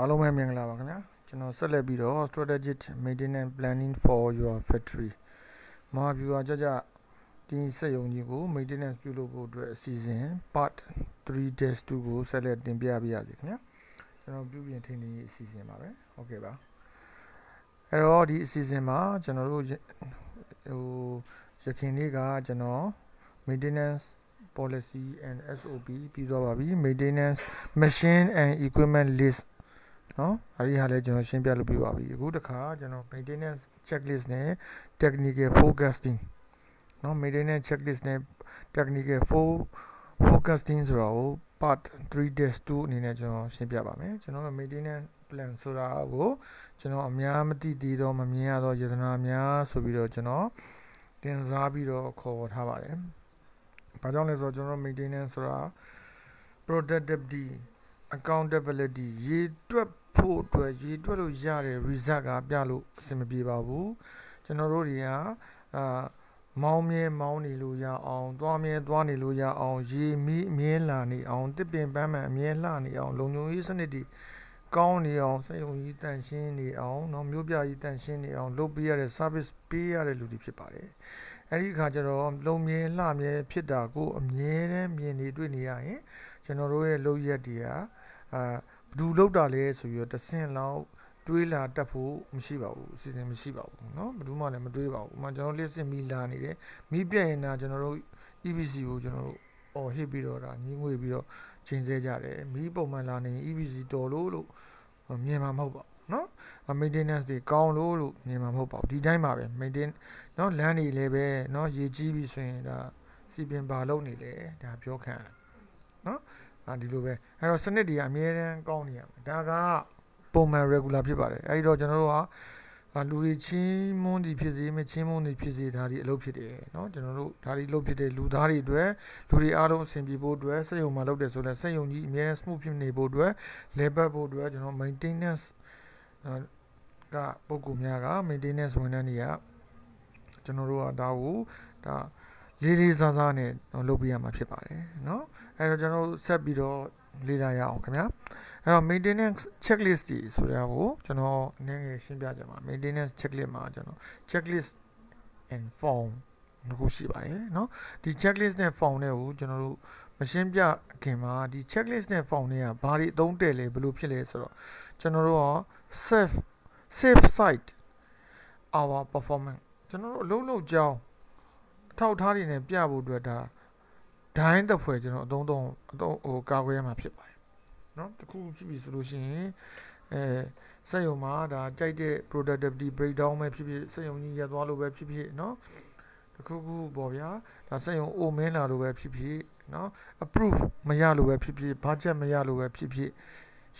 အားလုံးပဲမင်္ဂလာပါခင်ဗျာကျွန်တော်ဆက်လက်ပြီးတော့ strategic maintenance planning for your factory မဟာဗျူဟာကြကြဒီစက်ရုံကြီးကို maintenance ပြုလုပ်ဖို့အတွက်အစီအစဉ် part 3-2ကိုဆက်လက်တင်ပြပါရစေခင်ဗျာကျွန်တော်ပြုပြင်ထိန်းသိမ်းရေးအစီအစဉ်ပါပဲဟုတ်ကဲ့ပါအဲ့တော့ဒီအစီအစဉ်မှာကျွန်တော်တို့ဟိုရခင်လေးကကျွန်တော် maintenance policy and SOP ပြီးသွားပါပြီ maintenance machine and equipment list နော်အဲဒီဟာလည်းကျွန်တော်ရှင်းပြလို့ပြပါပြီအခုတခါကျွန်တော် maintenance checklist နဲ့ technical forecasting နော် maintenance checklist နဲ့ technical for forecasting ဆိုတာကို part 3-2အနေနဲ့ကျွန်တော်ရှင်းပြပါမယ်ကျွန်တော်က maintenance plan ဆိုတာကိုကျွန်တော်အများမသိသေးတော့မမြင်ရတော့ယတနာများဆိုပြီးတော့ကျွန်တော်တင်စားပြီးတော့ခေါ်ထားပါတယ်ဘာကြောင့်လဲဆိုတော့ကျွန်တော် maintenance ဆိုတာ productivity accountability ရေတွက်ဖို့အတွက်ရေးတွက်လို့ရတဲ့ result ကပြလို့အဆင်မပြေပါဘူးကျွန်တော်တို့တွေကအာမောင်းမြဲမောင်းနေလို့ရအောင်သွားမြဲသွားနေလို့ရအောင်ရေမီးအမြဲလာနေအောင်တစ်ပင်ပန်းမှန်အမြဲလှနေအောင် လုံခြုံရေးစနစ်တွေကောင်းနေအောင်စေယုံကြီးတန်ရှင်းနေအောင်เนาะမျိုးပြကြီးတန်ရှင်းနေအောင်လုပ်ပေးရတဲ့ service ပေးရတဲ့လူတွေဖြစ်ပါတယ်အဲ့ဒီအခါကျတော့လုံမြဲလှမြဲဖြစ်တာကိုအမြဲတမ်းမြင်နေတွေ့နေရရင် ကျွန်တော်တို့ရဲ့လုပ်ရက်တွေကအာဘယ်သူလောက်တာလဲဆိုပြီးတော့တဆင့်လောက်တွေးလာတတ်ဖို့မရှိပါဘူးအစီအစဉ်မရှိပါဘူးเนาะဘယ်သူမှလည်းမတွေးပါဘူးဥမာကျွန်တော်လစ်စစ်မီလာနေတယ်မီးပြက်ရင်ဒါကျွန်တော်တို့ EBC ကိုကျွန်တော်တို့အော်ဟစ်ပြီးတော့ဒါညီးငွေပြီးတော့ချိန်ဆကြတယ်မီးပုံမှန်လာနေ EBC တော်လို့လို့မြင်မှာမဟုတ်ပါဘူးเนาะ maintenance တွေကောင်းလို့လို့မြင်မှာမဟုတ်ပါဘူးဒီတိုင်းပါပဲ maintain เนาะလမ်းတွေလည်းပဲเนาะရေကြီးပြီဆိုရင်ဒါစီပင်ဘာလုပ်နေလဲဒါပြောခံရเนาะအာဒီလိုပဲအဲ့တော့စနစ်တွေကအများတန်းကောင်းနေရမယ်ဒါကပုံမှန် regular ဖြစ်ပါတယ်အဲ့ဒီတော့ကျွန်တော်တို့ကလူတွေချင်းမွန်းတွေဖြစ်စေမချင်းမွန်းတွေဖြစ်စေဒါတွေအလုပ်ဖြစ်တယ်เนาะကျွန်တော်တို့ဒါတွေလုပ်ဖြစ်တဲ့လူသားတွေအတွက်လူတွေအားလုံးအဆင်ပြေဖို့အတွက်စက်ယုံမှာလုပ်တယ်ဆိုတော့စက်ယုံကြီးအများ smooth ဖြစ်နေဖို့အတွက် level ဖို့အတွက်ကျွန်တော် maintenance ကပုံကူများက maintenance ဝန်ထမ်းတွေကကျွန်တော်တို့ကဒါကိုဒါလေးလေးစားစားနဲ့လုပ်ပြရမှာဖြစ်ပါတယ်เนาะအဲတော့ကျွန်တော်တို့ဆက်ပြီးတော့လေ့လာရအောင်ခင်ဗျာအဲတော့ maintenance checklist ကြီးဆိုတာကိုကျွန်တော်နည်းငယ်ရှင်းပြကြပါ maintenance checklist မှာကျွန်တော် checklist and form ကိုရှိပါတယ်เนาะဒီ checklist နဲ့ form တွေကိုကျွန်တော်တို့မရှင်းပြခင်မှာဒီ checklist နဲ့ form တွေကဘာတွေအသုံးတည့်လဲဘယ်လိုဖြစ်လဲဆိုတော့ကျွန်တော်တို့က save save site our performance ကျွန်တော်တို့အလုံးလုံးကြောင်းထောက်ထားတွေနဲ့ပြဖို့အတွက်ဒါဒိုင်းတဲ့ဖွယ်ကျွန်တော်အသုံးသုံးအသုံးဟိုကာကွယ်ရမှာဖြစ်ပါတယ်เนาะတခုဖြစ်ပြီဆိုလို့ရှိရင်အဲစက်ရုံမှာဒါကြိုက်တဲ့ productivity breakdown ပဲဖြစ်ဖြစ်စက်ရုံကြီးရပ်သွားလို့ပဲဖြစ်ဖြစ်เนาะတခုခုပေါ့ဗျာဒါစက်ရုံအိုမင်းလာလို့ပဲဖြစ်ဖြစ်เนาะ approve မရလို့ပဲဖြစ်ဖြစ် budget မရလို့ပဲဖြစ်ဖြစ်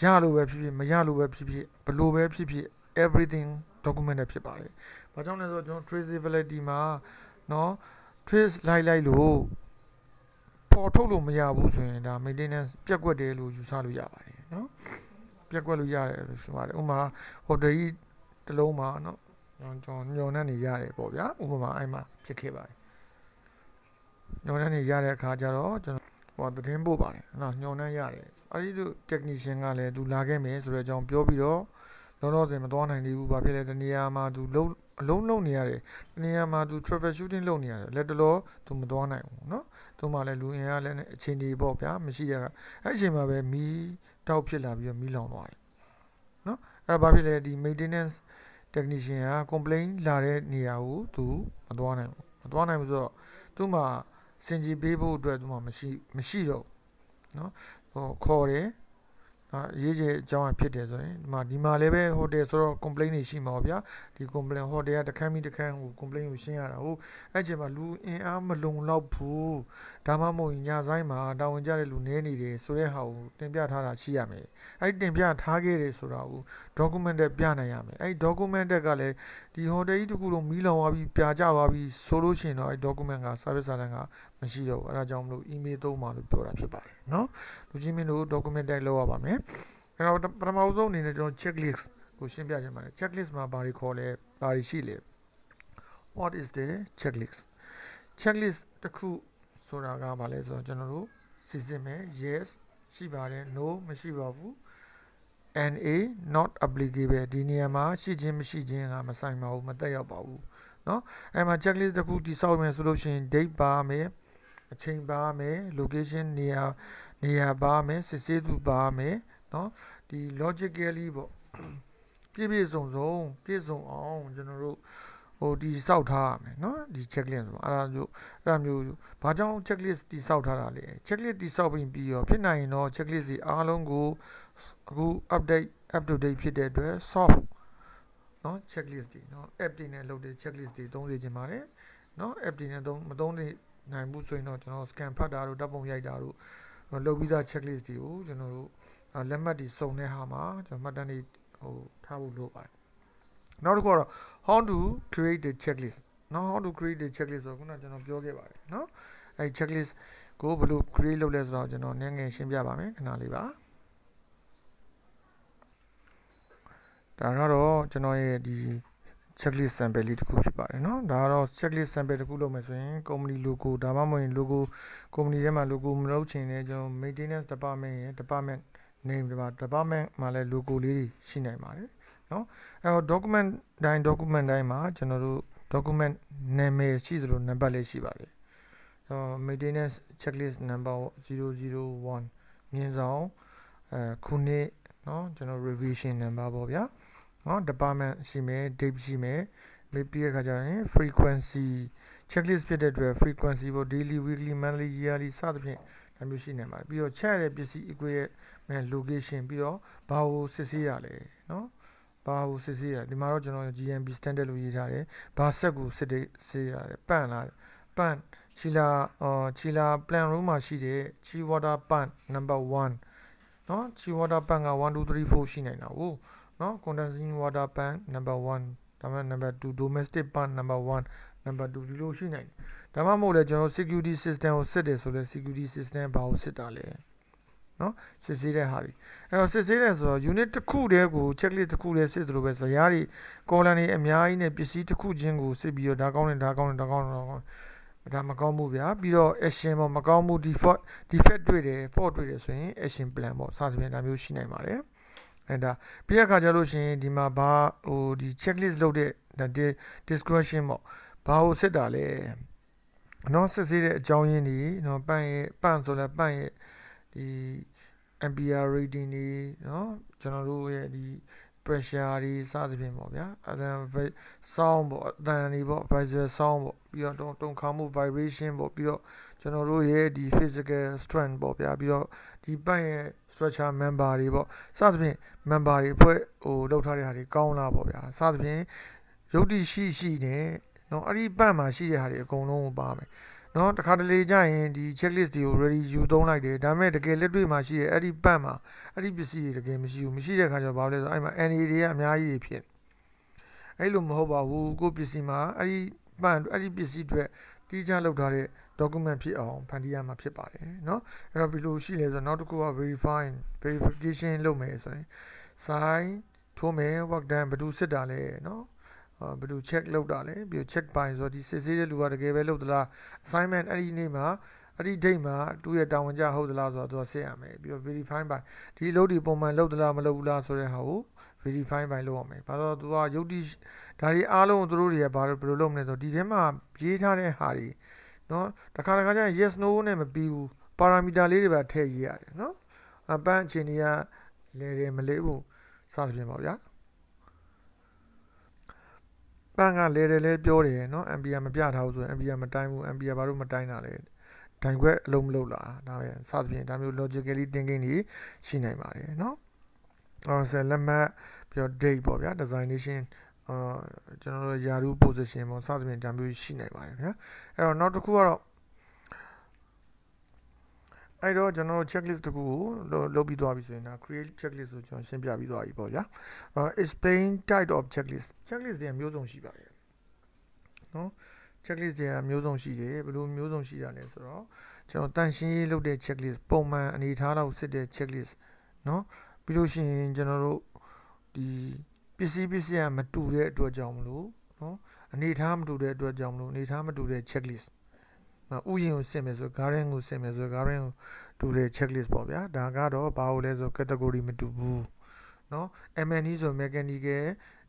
ရလို့ပဲဖြစ်ဖြစ်မရလို့ပဲဖြစ်ဖြစ်ဘလို့ပဲဖြစ်ဖြစ် everything document နဲ့ဖြစ်ပါတယ်။ဘာကြောင့်လဲဆိုတော့ကျွန်တော် traceability မှာเนาะ trace လိုက်လိုက်လို့ပေါ်ထုတ်လို့မရဘူးဆိုရင်ဒါ maintenance ပြက်ကွက်တယ်လို့ယူဆလို့ရပါတယ်เนาะပြက်ကွက်လို့ရတယ်လို့ဆိုပါတယ်ဥပမာဟိုတကြီးတစ်လုံးမှာเนาะညောညောနဲ့နေရတယ်ပေါ့ဗျာဥပမာအဲ့မှာဖြစ်ခဲ့ပါတယ်ညောနဲ့နေရတဲ့အခါကျတော့ကျွန်တော်ဟိုသတင်းပို့ပါတယ်နော်ညောနဲ့ရတယ်အဲဒီသူ technician ကလည်းသူလာခဲ့မယ်ဆိုတဲ့အကြောင်းပြောပြီးတော့လောလောဆယ်မသွားနိုင်သေးဘူးဘာဖြစ်လဲတနေရာမှာသူလုံးအလုံးလုံးနေရတယ်တနေရာမှာသူ travel shooting လုပ်နေရတယ်လက်တလောသူမသွားနိုင်ဘူးเนาะသူမှလည်းလူအင်အားလည်းအချိန်ဒီပေါ့ဗျာမရှိရကအဲ့အချိန်မှာပဲမီးတောက်ဖြစ်လာပြီးတော့မီးလောင်သွားတယ်เนาะအဲ့ဘာဖြစ်လဲဒီ maintenance technician က complaint လာတဲ့နေရာကိုသူမသွားနိုင်ဘူးမသွားနိုင်ဘူးဆိုတော့သူမှစင်ကြီးပေးဖို့အတွက်သူမှမရှိမရှိတော့เนาะဟိုခေါ်တယ်နော်ရေးချေအကြောင်းအဖြစ်တယ်ဆိုရင်ဒီမှာဒီမှာလည်းပဲဟိုတယ်ဆိုတော့ complaint တွေရှိမှာပါဗျာဒီ complaint ဟိုတယ်ကတခန်းပြီးတခန်းဟို complaint ကိုရှင်းရတာဟုတ်အဲ့ချိန်မှာလူအင်အားမလုံလောက်ဘူးဒါမှမဟုတ်ညဆိုင်မှာတာဝန်ကျတဲ့လူနည်းနေတယ်ဆိုတဲ့ဟာကိုတင်ပြထားတာရှိရမယ်အဲ့တင်ပြထားခဲ့တယ်ဆိုတာကို document တက်ပြနိုင်ရမယ်အဲ့ document တက်ကလည်းဒီဟိုတယ်ကြီးတခုလုံးမီးလောင်သွားပြီးပြာကျသွားပြီးဆိုလို့ရှိရင်တော့အဲ့ document က service ဆာတန်းကမရှိတော့ဘူးအဲဒါကြောင့်မလို့ email သုံးပါလို့ပြောတာဖြစ်ပါတယ်เนาะလူချင်းမင်းတို့ document type လောက်ရပါမယ်အဲတော့ပထမဆုံးအနေနဲ့ကျွန်တော် checklist ကိုရှင်းပြခြင်းပါတယ် checklist မှာဘာတွေခေါ်လဲဘာတွေရှိလဲ what is the checklist checklist တခုဆိုတာကဘာလဲဆိုတော့ကျွန်တော်တို့စစ်စစ်မယ် yes ရှိပါတယ် no မရှိပါဘူး NA not applicable ဒီနေရာမှာရှိခြင်းမရှိခြင်းကမဆိုင်ပါဘူးမသက်ရောက်ပါဘူးเนาะအဲမှာ checklist တခုတိစောက်မယ်ဆိုလို့ရှိရင် date ပါမယ်အချိန်ပါမယ် location နေရာနေရာပါမယ်စစ်ဆေးသူပါမယ်เนาะဒီ logically ပေါ့ပြည့်ပြည့်စုံစုံပြည့်စုံအောင်ကျွန်တော်တို့ဟိုဒီစောက်ထားရမယ်เนาะဒီ checklist ဆိုအဲ့ဒါမျိုးအဲ့ဒါမျိုးဘာကြောင့် checklist တိစောက်ထားတာလဲ checklist တိစောက်ပြီးပြီးရောဖြစ်နိုင်ရင်တော့ checklist စီအားလုံးကိုအခု update up to date ဖြစ်တဲ့အတွက် soft เนาะ checklist တွေเนาะ app တွေနဲ့လုပ်တဲ့ checklist တွေသုံးနေခြင်းပါတယ်เนาะ app တွေနဲ့သုံးမသုံးတဲ့နိုင်မှုဆိုရင်တော့ကျွန်တော် scan ဖတ်တာတို့ဓာတ်ပုံရိုက်တာတို့လုပ်ပြီးသား checklist တွေကိုကျွန်တော်တို့လက်မှတ်တွေစုံတဲ့ဟာမှာကျွန်တော်မှတ်တမ်းတွေဟိုထားဖို့လိုပါတယ်နောက်တစ်ခုကတော့ how to create the checklist နော် how to create the checklist ဆိုခုနကျွန်တော်ပြောခဲ့ပါတယ်နော်အဲ checklist ကိုဘယ်လို create လုပ်လဲဆိုတော့ကျွန်တော်နည်းငယ်ရှင်းပြပါမယ်ခဏလေးပါဒါကတော့ကျွန်တော်ရဲ့ဒီ checklist sample လေးတစ်ခုဖြစ်ပါတယ်เนาะဒါကတော့ checklist sample တစ်ခုလုပ်မယ်ဆိုရင် company logo ဒါမှမဟုတ် logo company ထဲမှာ logo မလုပ်ချင်တဲ့ကျွန်တော် maintenance department ရဲ့ department name ဒီမှာ department မှာလည်း logo လေးတွေရှိနိုင်ပါတယ်เนาะအဲတော့ document တိုင်း document တိုင်းမှာကျွန်တော်တို့ document နာမည်ရှိသလို number လည်းရှိပါတယ်အဲ maintenance checklist number 001မြင်ဆောင်အဲခုနှစ်เนาะကျွန်တော် revision number ပေါ့ဗျာနော် department ရှိမယ် date ရှိမယ်မေးပြီးတဲ့အခါကျရင် frequency checklist ဖြစ်တဲ့အတွက် frequency ပေါ် daily weekly monthly yearly စသဖြင့်ဒါမျိုးရှိနေမှာပြီးတော့ check ရတဲ့ပစ္စည်း equal ရဲ့ location ပြီးတော့ဘာကိုစစ်ဆေးရလဲနော်ဘာကိုစစ်ဆေးရဒီမှာတော့ကျွန်တော် GMB standard လို့ရေးထားတယ်ဘာဆက်ကိုစစ်တဲ့ဆေးရတယ်ပန့်လားပန့်ချီလာအော်ချီလာ plan room မှာရှိတဲ့ chi water pump number 1เนาะ chi water pump က1 2 3 4ရှိနေတာဟုတ်နော် condensing water pump number 1ဒါမှနံပါတ်2 domestic pump number 1နံပါတ်2ဒီလိုရှိနိုင်တယ်ဒါမှမဟုတ်လေကျွန်တော် security system ကိုစစ်တယ်ဆိုတော့ security system ဘာကိုစစ်တာလဲနော်စစ်ဆေးတဲ့ဟာတွေအဲတော့စစ်ဆေးတယ်ဆိုတော့ unit တစ်ခုတည်းကို checklist တစ်ခုတည်းစစ်သလိုပဲဇယားတွေ column တွေအများကြီးနဲ့ပစ္စည်းတစ်ခုချင်းကိုစစ်ပြီးတော့ဒါကောင်းတယ်ဒါကောင်းတယ်ဒါကောင်းတယ်ဒါကောင်းတယ်ဒါမကောင်းဘူးဗျာပြီးတော့ action ပေါ့မကောင်းဘူး default defect တွေ့တယ် fault တွေ့တယ်ဆိုရင် action plan ပေါ့စသဖြင့်ဒါမျိုးရှိနိုင်ပါတယ်အဲဒါပြည့်အခါကျလို့ရှိရင်ဒီမှာဘာဟိုဒီ checklist လုပ်တဲ့ discretion ပေါ့ဘာကိုစစ်တာလဲနော်စစ်ဆေးတဲ့အကြောင်းရင်းတွေနော်ပန့်ရဲ့ပန့်ဆိုလဲပန့်ရဲ့ဒီ ampere rating တွေနော်ကျွန်တော်တို့ရဲ့ဒီ pressure တွေစသဖြင့်ပေါ့ဗျာအတန် sound ပေါ့အတန်တွေပေါ့ visual sound ပေါ့ပြီးတော့တုန်ခါမှု vibration ပေါ့ပြီးတော့ကျွန်တော်တို့ရဲ့ဒီ physical strength ပေါ့ဗျာပြီးတော့ဒီပန့်ရဲ့ structure member တွေပေါ့စသဖြင့် member တွေအဖွဲ့ဟိုလောက်ထားတဲ့ဟာတွေကောင်းလားပေါ့ဗျာစသဖြင့်ယုတ်တိရှိရှိနဲ့เนาะအဲ့ဒီပတ်မှာရှိတဲ့ဟာတွေအကုန်လုံးကိုပါမယ်เนาะတခါတလေကြာရင်ဒီ checklist တွေကို ready ယူသုံးလိုက်တယ်ဒါပေမဲ့တကယ်လက်တွေ့မှာရှိတဲ့အဲ့ဒီပတ်မှာအဲ့ဒီပစ္စည်းတွေတကယ်မရှိဘူးမရှိတဲ့ခါကျတော့ဘာလဲဆိုအဲ့မှာ NA တွေကအများကြီးဖြစ်အဲ့လိုမဟုတ်ပါဘူးကိုပစ္စည်းမှာအဲ့ဒီပတ်အဲ့ဒီပစ္စည်းတွေတီးခြားလောက်ထားတဲ့ document ဖြစ်အောင်ဖန်တီးရမှာဖြစ်ပါတယ်เนาะအဲ့တော့ဘယ်လိုရှိလဲဆိုတော့နောက်တစ်ခုက verify verification လုပ်မယ်ဆိုရင် sign ထိုးမယ် work done ဘယ်သူစစ်တာလဲเนาะဘယ်လို check လုပ်တာလဲပြီး check by ဆိုတော့ဒီစစ်ဆေးတဲ့လူကတကယ်ပဲလုပ်သလား assignment အဲ့ဒီနေ့မှာအဲ့ဒီ date မှာသူ့ရဲ့တာဝန်ကျဟုတ်သလားဆိုတော့သူကစစ်ရမယ်ပြီးတော့ verify by ဒီလုပ်ဒီပုံမှန်လုပ်သလားမလုပ်ဘူးလားဆိုတဲ့ဟာကို verify by လုပ်ရမယ်ဘာလို့သူကယုတ်တိဒါတွေအားလုံးသူတို့တွေကဘာလို့ဘယ်လိုလုပ်မလဲဆိုတော့ဒီထဲမှာရေးထားတဲ့ဟာတွေနော်တခါတခါကျရင် yes no နဲ့မပြီးဘူးပါရာမီတာလေးတွေပါထည့်ရေးရတယ်နော်အပန်းအခြေအနေကလေတယ်မလေးဘူးစသဖြင့်ပေါ့ဗျာပန်းကလေတယ်လေးပြောတယ်နော် ampere မပြထားဘူးဆိုရင် ampere မတိုင်းဘူး ampere ဘာလို့မတိုင်းတာလဲဒိုင်ခွက်အလုံးမလုံးလားဒါပဲစသဖြင့်ဒါမျိုး logically thinking တွေရှိနိုင်ပါတယ်နော်အော်ဆက်လက်မှတ်ပြီးတော့ date ပေါ့ဗျာ designation အာကျွန်တော်တို့ယာရု position ပေါ့စသဖြင့်ဒါမျိုးရှိနိုင်ပါတယ်ခင်ဗျာအဲ့တော့နောက်တစ်ခုကတော့အဲ့တော့ကျွန်တော်တို့ checklist တခုကိုလုပ်ပြီးသွားပြီဆိုရင်ဒါ create checklist ဆိုကျွန်တော်ရှင်းပြပြီးသွားပြီပေါ့ဗျာ explain type of checklist checklist တွေမျိုးစုံရှိပါတယ်နော် checklist တွေကမျိုးစုံရှိတယ်ဘယ်လိုမျိုးစုံရှိတာလဲဆိုတော့ကျွန်တော်တန်ရှင်းရေးလုပ်တဲ့ checklist ပုံမှန်အနေထားတော့စစ်တဲ့ checklist နော်ပြီးလို့ရှိရင်ကျွန်တော်တို့ဒီပစ္စည်းပစ္စည်းကမတူတဲ့အတွက်ကြောင့်မလို့နော်အနေထားမတူတဲ့အတွက်ကြောင့်မလို့အနေထားမတူတဲ့ checklist နော်ဥယျာဉ်ကိုဆင်မယ်ဆို garden ကိုဆင်မယ်ဆို garden ကိုတူတဲ့ checklist ပေါ့ဗျာဒါကတော့ဘာလို့လဲဆို category မတူဘူးနော် MNE ဆို mechanical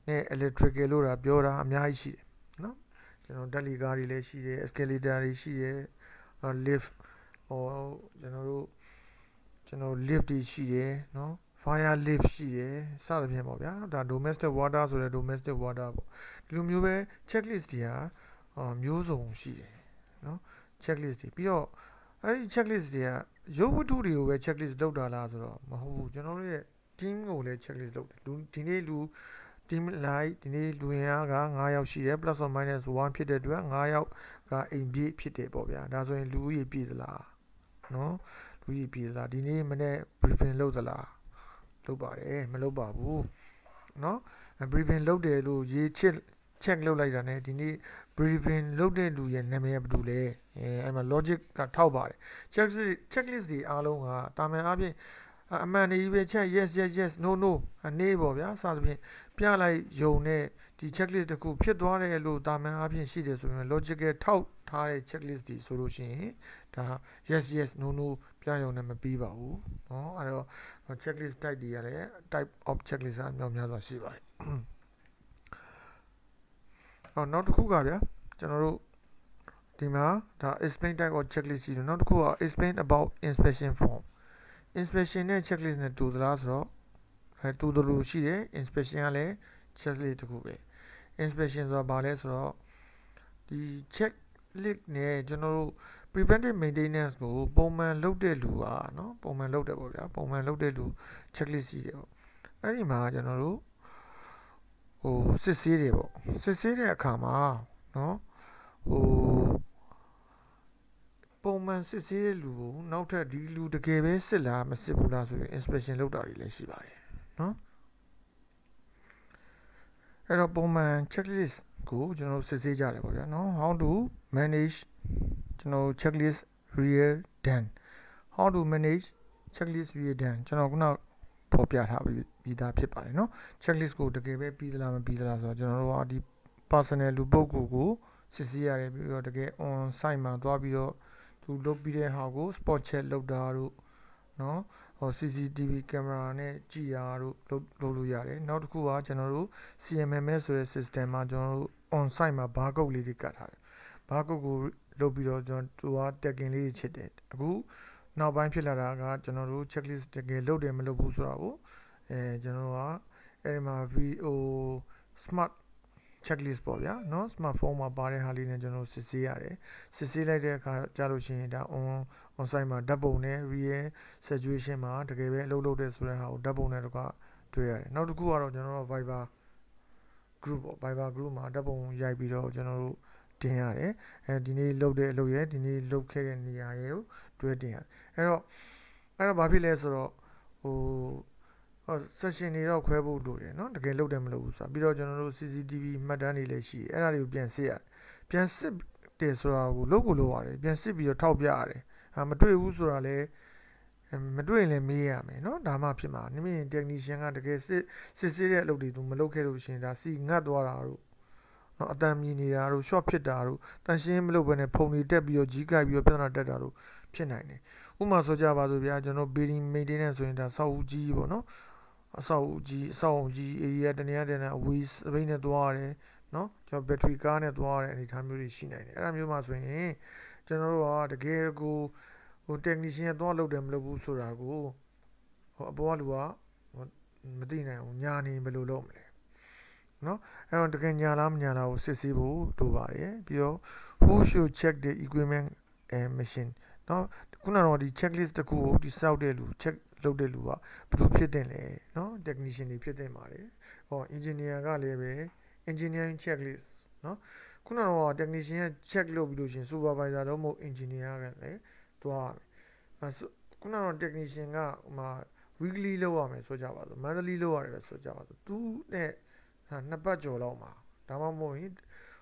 နဲ့ electrical လို့ဒါပြောတာအများကြီးရှိတယ်နော်ကျွန်တော်ဓာတ်လီကားတွေလည်းရှိတယ် escalator တွေရှိတယ် lift ဟောကျွန်တော်တို့ကျွန်တော် lift တွေရှိတယ်နော် fire leaf ရှိရယ်စသဖြင့်ပေါ့ဗျာဒါ domestic water ဆိုတဲ့ domestic water ပေါ့ဒီလိုမျိုးပဲ checklist တွေဟာမျိုးစုံရှိတယ်နော် checklist တွေပြီးတော့အဲ့ဒီ checklist တွေကရုပ်ဝတ္ထုတွေကိုပဲ checklist လုပ်တာလားဆိုတော့မဟုတ်ဘူးကျွန်တော်တို့ရဲ့ team ကိုလည်း checklist လုပ်တယ်လူဒီနေ့လူ team light ဒီနေ့လူရင်အားက9ယောက်ရှိတယ် plus or minus 1ဖြစ်တဲ့အတွက်9ယောက်ကအိမ်ပြည့်ဖြစ်တယ်ပေါ့ဗျာဒါဆိုရင်လူဦးရေပြည့်သလားနော်လူကြီးပြည့်သလားဒီနေ့မနေ့ briefing လုပ်သလားလုပ်ပါတယ်မလုပ်ပါဘူးเนาะ briefing လုပ်တယ်လို့ရေးချစ် check လုပ်လိုက်တာ ਨੇ ဒီနေ့ briefing လုပ်တဲ့လူရဲ့နာမည်ကဘာလို့လဲအဲအဲ့မှာ logic ကထောက်ပါတယ် check checklist တွေအားလုံးကတာမန်အားဖြင့်အမှန်တည်းပဲ check yes yes yes no no အနေပေါ့ဗျာစသဖြင့်ပြလိုက်ယုံနဲ့ဒီ checklist တစ်ခုဖြစ်သွားတယ်လို့တာမန်အားဖြင့်ရှိတယ်ဆိုရင် logic ကထောက်ထားတဲ့ checklist တွေဆိုလို့ရှိရင်ဒါ yes yes no no ပြရုံနဲ့မပြီးပါဘူးเนาะအဲ့တော့ checklist type တွေကလည်း type of checklist အများများစွာရှိပါတယ်အော်နောက်တစ်ခုကဗျာကျွန်တော်တို့ဒီမှာဒါ explain type of checklist ရှိတယ်နောက်တစ်ခုက explain about inspection form inspection နဲ့ checklist နဲ့တူသလားဆိုတော့အဲတူတယ်လို့ရှိတယ် inspection ကလည်း checklist တစ်ခုပဲ inspection ဆိုတာဘာလဲဆိုတော့ဒီ checklist နဲ့ကျွန်တော်တို့ preventive maintenance ကိုပုံမှန်လုပ်တဲ့လူอ่ะเนาะပုံမှန်လုပ်တယ်ပေါ့ဗျာပုံမှန်လုပ်တဲ့လူ checklist ရှိတယ်ပေါ့အဲ့ဒီမှာကျွန်တော်တို့ဟိုစစ်ဆေးတယ်ပေါ့စစ်ဆေးတဲ့အခါမှာเนาะဟိုပုံမှန်စစ်ဆေးတဲ့လူကိုနောက်ထပ်ဒီလူတကယ်ပဲစစ်လားမစစ်ဘူးလားဆိုရင် inspection လုပ်တာတွေလည်းရှိပါတယ်เนาะအဲ့တော့ပုံမှန် checklist ကိုကျွန်တော်တို့စစ်ဆေးကြတယ်ပေါ့ဗျာเนาะ how to manage ကျွန်တော် checklist real done how to manage checklist real done ကျွန်တော်ခုနပေါ်ပြထားပြီးသားဖြစ်ပါတယ်เนาะ checklist ကိုတကယ်ပဲပြီးသလားမပြီးသလားဆိုတော့ကျွန်တော်တို့ကဒီ personal လူပုဂ္ဂိုလ်ကိုစစ်ဆေးရတယ်ပြီးတော့တကယ် on site မှာသွားပြီးတော့သူလုပ်ပြီးတဲ့ဟာကို spot check လုပ်တာတို့เนาะဟို CCTV ကင်မရာနဲ့ကြည့်ရတို့လုပ်လို့ရတယ်နောက်တစ်ခုကကျွန်တော်တို့ CMMS ဆိုတဲ့ system မှာကျွန်တော်တို့ on site မှာ barcode လေးတွေကတ်ထားတယ် barcode ကိုလုပ်ပြီးတော့ကျွန်တော်သူက tagging လေးတွေချစ်တယ်အခုနောက်ပိုင်းဖြစ်လာတာကကျွန်တော်တို့ checklist တကယ်လုပ်တယ်မလုပ်ဘူးဆိုတာကိုအဲကျွန်တော်ကအဲဒီမှာ VO smart checklist ပေါ့ဗျာเนาะ smartphone မှာပါတဲ့ဟာလေးနဲ့ကျွန်တော်စစ်ဆေးရတယ်စစ်ဆေးလိုက်တဲ့အခါကြာလို့ရှိရင်ဒါ on on site မှာဓာတ်ပုံနဲ့ real situation မှာတကယ်ပဲအလုပ်လုပ်တဲ့ဆိုတဲ့ဟာကိုဓာတ်ပုံနဲ့တကွတွေ့ရတယ်နောက်တစ်ခုကတော့ကျွန်တော်တို့ Viber group ပေါ့ Viber group မှာဓာတ်ပုံရိုက်ပြီးတော့ကျွန်တော်တို့တင်ရတယ်အဲဒီနေ့လှုပ်တဲ့အလုပ်ရဲ့ဒီနေ့လှုပ်ခဲ့တဲ့နေရာရဲ့ကိုတွဲတင်ရတယ်အဲ့တော့အဲ့တော့ဘာဖြစ်လဲဆိုတော့ဟိုဟော session တွေတော့ခွဲဖို့လိုတယ်เนาะတကယ်လှုပ်တယ်မလှုပ်ဘူးဆိုတာပြီးတော့ကျွန်တော်တို့ CCTV မှတ်တမ်းတွေလည်းရှိအဲ့ဒါတွေကိုပြန်စစ်ရတယ်ပြန်စစ်တယ်ဆိုတာကိုလုပ်ကိုလုပ်ရတယ်ပြန်စစ်ပြီးတော့ထောက်ပြရတယ်ဟာမတွေ့ဘူးဆိုတာလည်းမတွေ့ရင်လည်းမေးရမယ်เนาะဒါမှဖြစ်မှာနိမင်း technician ကတကယ်စစ်စစ်စစ်တဲ့အလုပ်တွေသူမလုပ်ခဲ့လို့ရှင်ဒါစီငတ်သွားတာတို့နော်အတန်မြည်နေတာတို့ short ဖြစ်တာတို့တန်ရှင်းမလုပ်ဘဲနဲ့ဖုန်တွေတက်ပြီးတော့ကြီးကိုက်ပြီးတော့ပြဿနာတက်တာတို့ဖြစ်နိုင်တယ်ဥပမာဆိုကြပါစို့ဗျာကျွန်တော် building maintenance ဆိုရင်ဒါစောက်ဦးကြီးပေါ့နော်အစောက်ဦးကြီးအစောက်ဦးကြီး area တနေရာတနေရာအဝေးစပိတ်နဲ့သွားရတယ်နော်ကျွန်တော် battery car နဲ့သွားရတယ်အနေထားမျိုးတွေရှိနိုင်တယ်အဲ့ဒါမျိုးမှဆိုရင်ကျွန်တော်တို့ကတကယ်ကိုဟို technician ကသွားလုပ်တယ်မလုပ်ဘူးဆိုတာကိုဟို အပေါ်ကလူကမသိနိုင်ဘူးညာနေဘယ်လိုလုပ်မလဲနော်အဲတော့တကယ်ညာလားမညာလားကိုစစ်ဆေးဖို့လိုပါတယ်ပြီးတော့ who should check the equipment and machine နော်ခုနကတော့ဒီ checklist တခုကိုဒီစောက်တဲ့လူ check လုပ်တဲ့လူကဘယ်သူဖြစ်တဲ့လဲနော် technician တွေဖြစ်တဲ့ပါတယ်ဟော engineer ကလည်းပဲ engineering checklist နော်ခုနကတော့ technician က check လုပ်ပြီးလို့ရှင် supervisor တော့မဟုတ် engineer ကလည်းသွားရမယ်ခုနကတော့ technician ကဟိုမှာ weekly လောက်ရမယ်ဆိုကြပါစို့ monthly လောက်ရတယ်ဆိုကြပါစို့သူနဲ့နှစ်ပတ်ကျော်လောက်မှာဒါမှမဟုတ်ရင်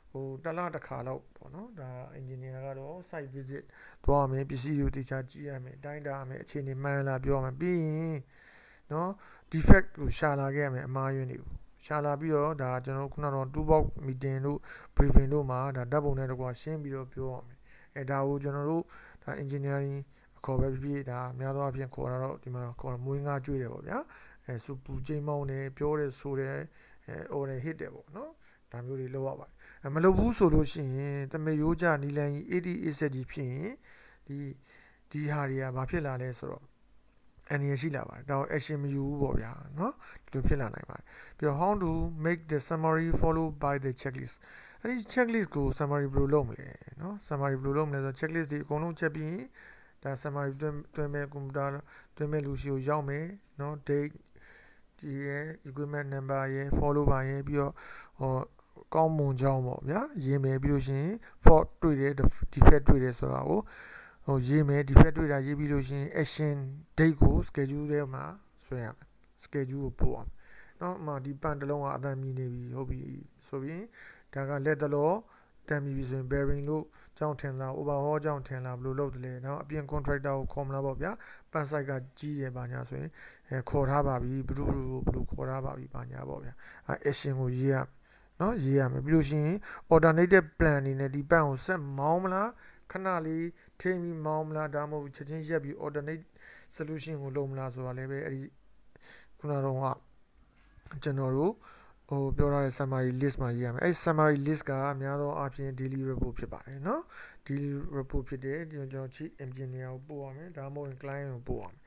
ဟိုတစ်လတစ်ခါလောက်ပေါ့နော်ဒါ engineer ကတော့ site visit သွားမယ်ပစ္စည်းတွေတရားကြည့်ရမယ်တိုင်းတာရမယ်အခြေအနေမှန်လားပြောရမယ်ပြီးရင်နော် defect ကိုရှာလာခဲ့ရမယ်အမှားယွင်းတွေကိုရှာလာပြီးတော့ဒါကျွန်တော်ခုနတော့ two box meeting တို့ briefing တို့မှာဒါဓာတ်ပုံနဲ့တကွာရှင်းပြီးတော့ပြောရမယ်အဲဒါကိုကျွန်တော်တို့ဒါ engineering အခေါ်ပဲဖြစ်ဖြစ်ဒါများသောအားဖြင့်ခေါ်တာတော့ဒီမှာခေါ်မွေးငါကြွေးတယ်ပေါ့ဗျာအဲစူပူချိန်မောင်းနေပြောတယ်ဆိုတယ်အဲ orange hit တယ်ပေါ့နော်ဒါမျိုးတွေလောက်ရပါတယ်မလုပ်ဘူးဆိုလို့ရှိရင်တမေရိုးကြနီလန်ကြီး AD asset ကြီးဖြစ်ရင်ဒီဒီဟာတွေကဘာဖြစ်လာလဲဆိုတော့အန်ရရှိလာပါတယ်ဒါတော့ action မယူဘူးပေါ့ဗျာเนาะဒီလိုဖြစ်လာနိုင်ပါတယ်ပြီးတော့ how to make the summary follow by the checklist အဲ့ဒီ checklist ကို summary ဘယ်လိုလုပ်မလဲเนาะ summary ဘယ်လိုလုပ်မလဲဆိုတော့ checklist ဒီအကုန်လုံးချက်ပြီးဒါ summary တွင်တွင်မဲ့ computer တွင်မဲ့လူရှိကိုရောက်မယ်เนาะ date ဒီရယ် equipment number ရယ် follow ပါရယ်ပြီးတော့ဟောကောင်းမွန်ကြောင်းပေါ့ဗျာရေးမယ်ပြီးလို့ရှိရင် for တွေ့တယ် defect တွေ့တယ်ဆိုတာကိုဟိုရေးမယ် defect တွေ့တာရေးပြီးလို့ရှိရင် action date ကို schedule ထဲမှာဆွဲရမယ် schedule ကိုပို့အောင်เนาะမှဒီပန်တလုံးကအတန်မြည်နေပြီဟုတ်ပြီဆိုပြီးဒါကလက်တလောတန်မြည်ပြီဆိုရင် bearing လို့ကြောင်းထင်လား overhaul ကြောင်းထင်လားဘယ်လိုလုပ်တယ်လဲเนาะအပြင် contractor ကိုခေါ်မလားပေါ့ဗျာပန် site ကကြီးရပါညာဆိုရင်အဲခေါ်ထားပါပြီဘလူးဘလူးဘလူးခေါ်ထားပါပြီဘာညာပေါ့ဗျာအဲ action ကိုရေးရနော်ရေးရမယ်ပြီးလို့ရှိရင် alternative plan အနေနဲ့ဒီ plan ကိုဆက်မောင်းမလားခဏလေးထိမ့်ပြီးမောင်းမလားဒါမှမဟုတ်ချက်ချင်းရက်ပြီး alternate solution ကိုလုပ်မလားဆိုတာလည်းပဲအဲ့ဒီခုနတော့ကကျွန်တော်တို့ဟိုပြောထားတဲ့ summary list မှာရေးရမယ်အဲ့ summary list ကအများသောအားဖြင့် daily report ဖြစ်ပါတယ်เนาะ daily report ဖြစ်တယ်ကျွန်တော် chief engineer ကိုပို့ရမယ်ဒါမှမဟုတ် client ကိုပို့ရမယ်